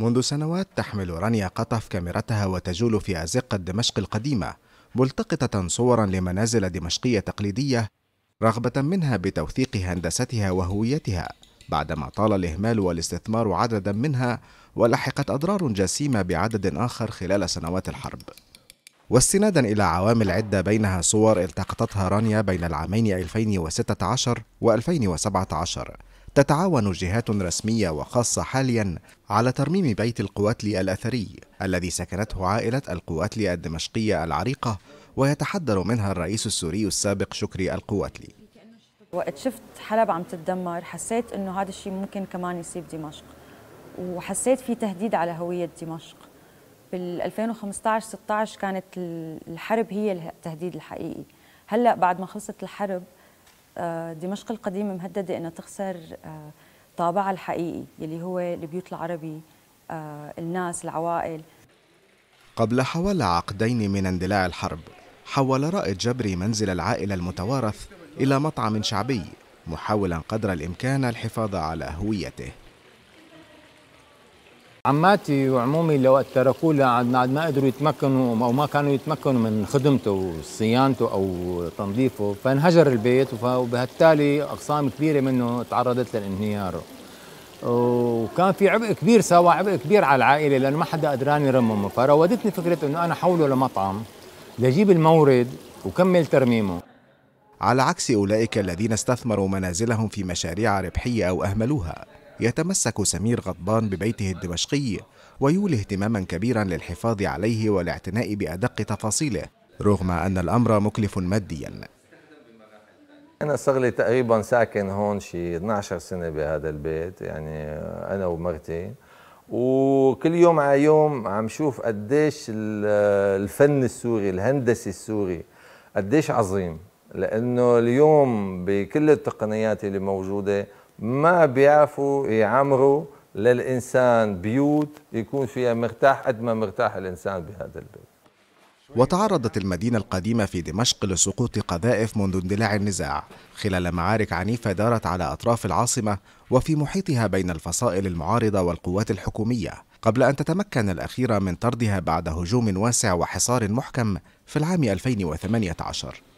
منذ سنوات تحمل رانيا قطف كاميرتها وتجول في أزقة دمشق القديمة ملتقطة صورا لمنازل دمشقية تقليدية رغبة منها بتوثيق هندستها وهويتها بعدما طال الإهمال والاستثمار عددا منها ولحقت أضرار جسيمة بعدد آخر خلال سنوات الحرب واستنادا إلى عوامل عدة بينها صور التقطتها رانيا بين العامين 2016 و 2017 تتعاون جهات رسمية وخاصة حاليا على ترميم بيت القواتلي الأثري الذي سكنته عائلة القواتلي الدمشقية العريقة ويتحدر منها الرئيس السوري السابق شكري القواتلي وقت شفت حلب عم تتدمر حسيت انه هذا الشيء ممكن كمان يصيب دمشق وحسيت في تهديد على هوية دمشق بال 2015 16 كانت الحرب هي التهديد الحقيقي هلا بعد ما خلصت الحرب آه، دمشق القديمة مهددة إنها تخسر آه، طابعها الحقيقي يلي هو البيوت العربي آه، الناس العوائل قبل حوالي عقدين من اندلاع الحرب حول رائد جبري منزل العائلة المتوارث إلى مطعم شعبي محاولا قدر الإمكان الحفاظ على هويته عماتي وعمومي لو تركوه لعد ما قدروا يتمكنوا او ما كانوا يتمكنوا من خدمته وصيانته او تنظيفه فانهجر البيت وبالتالي اقسام كبيره منه تعرضت للانهيار وكان في عبء كبير سوا عبء كبير على العائله لانه ما حدا قدران يرممه فراودتني فكره انه انا حوله لمطعم لجيب المورد وكمل ترميمه على عكس اولئك الذين استثمروا منازلهم في مشاريع ربحيه او اهملوها يتمسك سمير غضبان ببيته الدمشقي ويولي اهتماما كبيرا للحفاظ عليه والاعتناء بأدق تفاصيله رغم أن الأمر مكلف ماديا أنا صغلي تقريبا ساكن هون شي 12 سنة بهذا البيت يعني أنا ومرتي وكل يوم على يوم عم شوف قديش الفن السوري الهندسي السوري قديش عظيم لأنه اليوم بكل التقنيات اللي موجودة ما بيعرفوا يعمروا للإنسان بيوت يكون فيها مرتاح قد ما مرتاح الإنسان بهذا البيت وتعرضت المدينة القديمة في دمشق لسقوط قذائف منذ اندلاع النزاع خلال معارك عنيفة دارت على أطراف العاصمة وفي محيطها بين الفصائل المعارضة والقوات الحكومية قبل أن تتمكن الأخيرة من طردها بعد هجوم واسع وحصار محكم في العام 2018